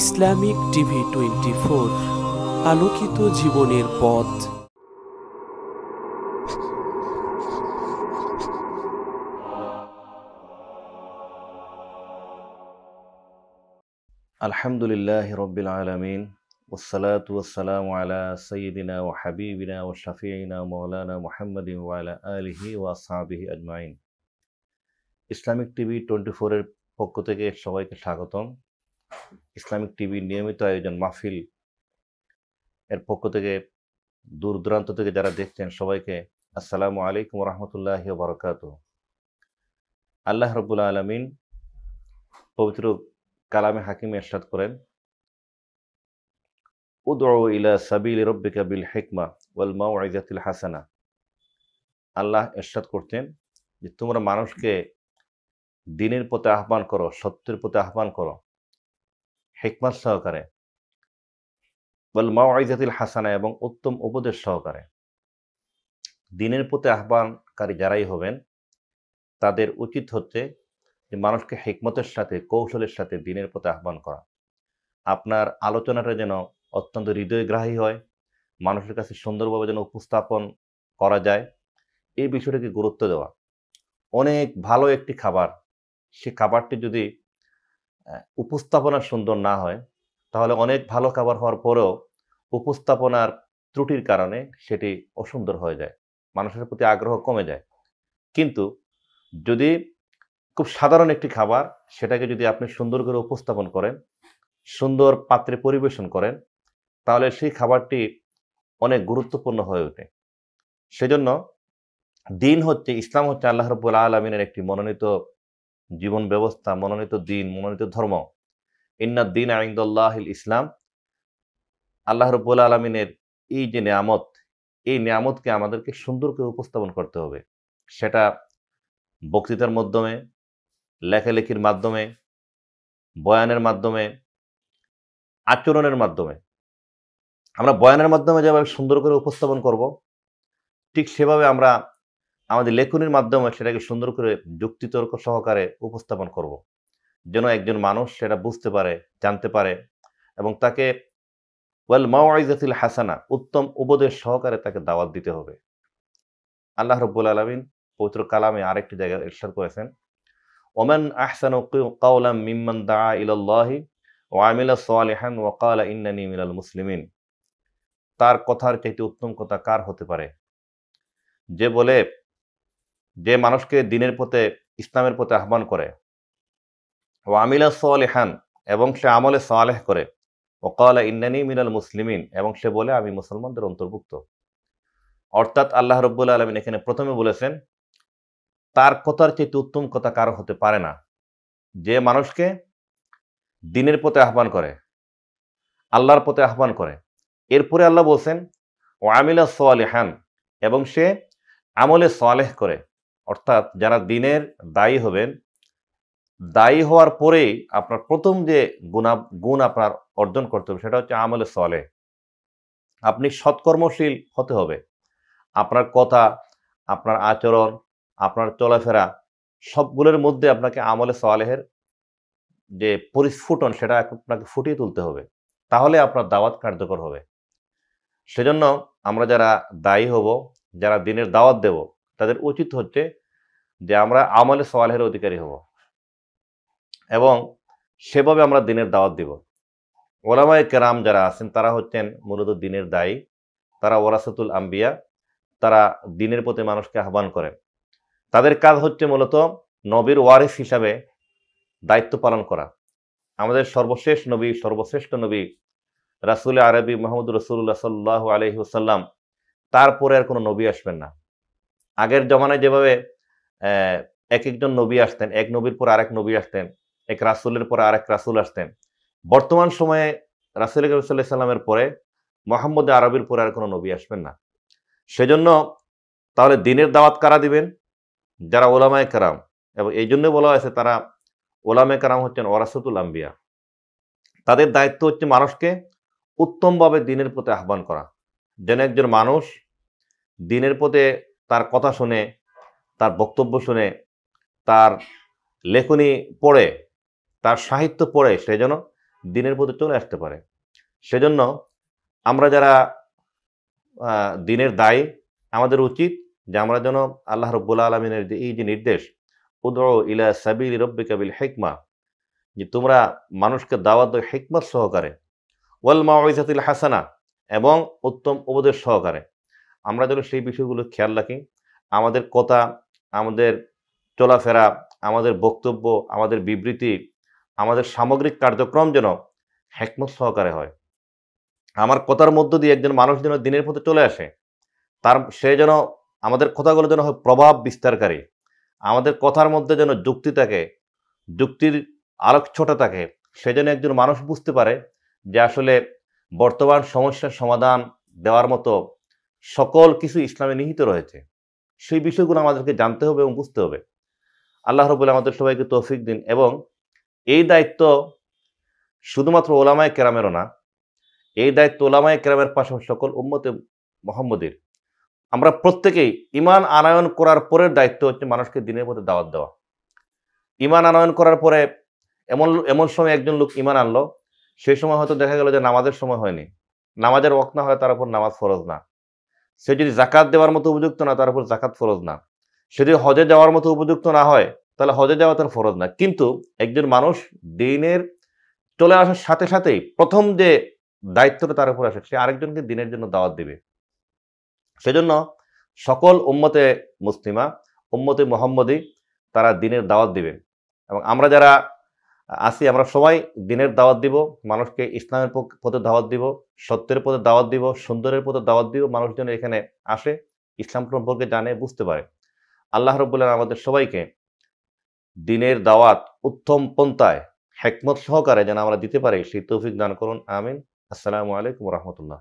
Islamic TV twenty four আলোকিত জীবনের পথ আলহামদুলিল্লাহ রবিল আলমিন والصلاة والسلام على سيدنا وحبيبنا وشفيعنا مولانا محمد وعلى آله وأصحابه أجمعين ইসলামিক টিভি টোয়েন্টি ফোরের পক্ষ থেকে সবাইকে স্বাগতম ইসলামিক টিভি নিয়মিত আয়োজন মাহফিল এর পক্ষ থেকে দূর দূরান্ত থেকে যারা দেখছেন সবাইকে আসসালামু আলাইকুম রহমতুল্লাহ বরকাত আল্লাহ রবুল্লা আলমিন পবিত্র কালামে হাকিম এরশাদ করেন উদৌ ইলা সাবিল রব্বিকা বিল হেকমা ওয়াল মাউ আইজাতিল হাসানা আল্লাহ এরশাদ করতেন যে তোমরা মানুষকে দিনের পথে আহ্বান করো সত্যের পথে আহ্বান করো হেকমাত সহকারে বল মাওয়াইজাতিল হাসানা এবং উত্তম উপদেশ সহকারে দিনের প্রতি আহ্বানকারী যারাই হবেন তাদের উচিত হচ্ছে যে মানুষকে হেকমতের সাথে কৌশলের সাথে দিনের প্রতি আহ্বান করা আপনার আলোচনাটা যেন অত্যন্ত হৃদয়গ্রাহী হয় মানুষের কাছে সুন্দরভাবে যেন উপস্থাপন করা যায় এই বিষয়টাকে গুরুত্ব দেওয়া অনেক ভালো একটি খাবার সে খাবারটি যদি উপস্থাপনা সুন্দর না হয় তাহলে অনেক ভালো খাবার হওয়ার পরেও উপস্থাপনার ত্রুটির কারণে সেটি অসুন্দর হয়ে যায় মানুষের প্রতি আগ্রহ কমে যায় কিন্তু যদি খুব সাধারণ একটি খাবার সেটাকে যদি আপনি সুন্দর করে উপস্থাপন করেন সুন্দর পাত্রে পরিবেশন করেন তাহলে সেই খাবারটি অনেক গুরুত্বপূর্ণ হয়ে ওঠে সেজন্য দিন হচ্ছে ইসলাম হচ্ছে আল্লাহ রবুল্লা আলমিনের একটি মনোনীত জীবন ব্যবস্থা মনোনীত দিন মনোনীত ধর্ম ইন্নাদ দিন আইন্দুল্লাহ ইসলাম আল্লাহ রবুল আলমিনের এই যে নিয়ামত এই নিয়ামতকে আমাদেরকে সুন্দর করে উপস্থাপন করতে হবে সেটা বক্তৃতার মাধ্যমে লেখালেখির মাধ্যমে বয়ানের মাধ্যমে আচরণের মাধ্যমে আমরা বয়ানের মাধ্যমে যেভাবে সুন্দর করে উপস্থাপন করব ঠিক সেভাবে আমরা আমাদের লেখনির মাধ্যমে সেটাকে সুন্দর করে যুক্তিতর্ক সহকারে উপস্থাপন করব। যেন একজন মানুষ সেটা বুঝতে পারে জানতে পারে এবং তাকে ওয়েল মাওয়াইজাতিল হাসানা উত্তম উপদেশ সহকারে তাকে দাওয়াত দিতে হবে আল্লাহ রব্বুল আলমিন পবিত্র কালামে আরেকটি জায়গায় ইরশাদ করেছেন ওমেন আহসান কাউলাম মিম্মান দা ইলাল্লাহি ওয়ামিলা সোয়ালেহান ওয়াকালা ইন্নানি মিলাল মুসলিমিন তার কথার চাইতে উত্তম কথা কার হতে পারে যে বলে যে মানুষকে দিনের পথে ইসলামের পথে আহ্বান করে ও আমিলা সোয়ালেহান এবং সে আমলে সোয়ালেহ করে ওকালা ইন্নানি মিনাল মুসলিমিন এবং সে বলে আমি মুসলমানদের অন্তর্ভুক্ত অর্থাৎ আল্লাহ রব্বুল আলমিন এখানে প্রথমে বলেছেন তার কথার চেয়ে উত্তম কথা কারো হতে পারে না যে মানুষকে দিনের পথে আহ্বান করে আল্লাহর পথে আহ্বান করে এরপরে আল্লাহ বলছেন ও আমিলা সোয়ালেহান এবং সে আমলে সোয়ালেহ করে অর্থাৎ যারা দিনের দায়ী হবেন দায়ী হওয়ার পরেই আপনার প্রথম যে গুণা গুণ আপনার অর্জন করতে হবে সেটা হচ্ছে আমলে সলে আপনি সৎকর্মশীল হতে হবে আপনার কথা আপনার আচরণ আপনার চলাফেরা সবগুলোর মধ্যে আপনাকে আমলে সলেহের যে পরিস্ফুটন সেটা আপনাকে ফুটিয়ে তুলতে হবে তাহলে আপনার দাওয়াত কার্যকর হবে সেজন্য আমরা যারা দায়ী হব যারা দিনের দাওয়াত দেব তাদের উচিত হচ্ছে যে আমরা আমলে সওয়ালের অধিকারী হব এবং সেভাবে আমরা দিনের দাওয়াত দিব ওলামায় কেরাম যারা আছেন তারা হচ্ছেন মূলত দিনের দায়ী তারা ওরাসতুল আম্বিয়া তারা দিনের প্রতি মানুষকে আহ্বান করেন তাদের কাজ হচ্ছে মূলত নবীর ওয়ারিস হিসাবে দায়িত্ব পালন করা আমাদের সর্বশেষ নবী সর্বশ্রেষ্ঠ নবী রাসুল আরবি মোহাম্মদ রসুল্লাহ সাল্লাহ আলহিহসাল্লাম তারপরে আর কোনো নবী আসবেন না আগের জমানায় যেভাবে এক একজন নবী আসতেন এক নবীর পর আরেক নবী আসতেন এক রাসুলের পর আরেক রাসুল আসতেন বর্তমান সময়ে রাসুল সাল্লাহ সাল্লামের পরে মোহাম্মদ আরবির পরে আর কোনো নবী আসবেন না সেজন্য তাহলে দিনের দাওয়াত কারা দিবেন যারা ওলামায় কারাম এবং এই জন্য বলা হয়েছে তারা ওলামে কারাম হচ্ছেন ওরাসতুল আম্বিয়া তাদের দায়িত্ব হচ্ছে মানুষকে উত্তমভাবে দিনের প্রতি আহ্বান করা যেন একজন মানুষ দিনের পথে তার কথা শুনে তার বক্তব্য শুনে তার লেখনী পড়ে তার সাহিত্য পড়ে সে যেন দিনের প্রতি চলে আসতে পারে সেজন্য আমরা যারা দিনের দায়ী আমাদের উচিত যে আমরা যেন আল্লাহ রব্বুল আলমিনের যে এই যে নির্দেশ উদ ইলা সাবিল রব্বি কাবিল হেকমা যে তোমরা মানুষকে দাওয়াত হেকমত সহকারে ওয়াল মাওয়াইজাতিল হাসানা এবং উত্তম উপদেশ সহকারে আমরা যেন সেই বিষয়গুলো খেয়াল রাখি আমাদের কথা আমাদের চলাফেরা আমাদের বক্তব্য আমাদের বিবৃতি আমাদের সামগ্রিক কার্যক্রম যেন হেকমত সহকারে হয় আমার কথার মধ্য দিয়ে একজন মানুষ যেন দিনের পথে চলে আসে তার সে যেন আমাদের কথাগুলো যেন হয় প্রভাব বিস্তারকারী আমাদের কথার মধ্যে যেন যুক্তি থাকে যুক্তির আলোক ছোটা থাকে সে যেন একজন মানুষ বুঝতে পারে যে আসলে বর্তমান সমস্যার সমাধান দেওয়ার মতো সকল কিছু ইসলামে নিহিত রয়েছে সেই বিষয়গুলো আমাদেরকে জানতে হবে এবং বুঝতে হবে আল্লাহ রবুল্লা আমাদের সবাইকে তৌফিক দিন এবং এই দায়িত্ব শুধুমাত্র ওলামায় কেরামেরও না এই দায়িত্ব ওলামায় কেরামের পাশাপাশি সকল উম্মতে মোহাম্মদের আমরা প্রত্যেকেই ইমান আনায়ন করার পরের দায়িত্ব হচ্ছে মানুষকে দিনের মধ্যে দাওয়াত দেওয়া ইমান আনায়ন করার পরে এমন এমন সময় একজন লোক ইমান আনলো সেই সময় হয়তো দেখা গেল যে নামাজের সময় হয়নি নামাজের ওক না হয় তার উপর নামাজ ফরজ না সে যদি জাকাত দেওয়ার মতো উপযুক্ত না তার উপর জাকাত ফরজ না সে যদি হজে যাওয়ার মতো উপযুক্ত না হয় তাহলে হজে যাওয়া তার ফরজ না কিন্তু একজন মানুষ দিনের চলে আসার সাথে সাথেই প্রথম যে দায়িত্বটা তার উপর আসে সে আরেকজনকে দিনের জন্য দাওয়াত দেবে সেজন্য সকল উম্মতে মুসলিমা উম্মতে মোহাম্মদী তারা দিনের দাওয়াত দিবে এবং আমরা যারা আসি আমরা সবাই দিনের দাওয়াত দিব মানুষকে ইসলামের পথে দাওয়াত দিব সত্যের পথে দাওয়াত দিব সুন্দরের পথে দাওয়াত দিব মানুষজন এখানে আসে ইসলাম সম্পর্কে জানে বুঝতে পারে আল্লাহ রব্বুল্লাহ আমাদের সবাইকে দিনের দাওয়াত উত্তম পন্থায় হেকমত সহকারে যেন আমরা দিতে পারি সেই তৌফিক দান করুন আমিন আসসালামু আলাইকুম রহমতুল্লাহ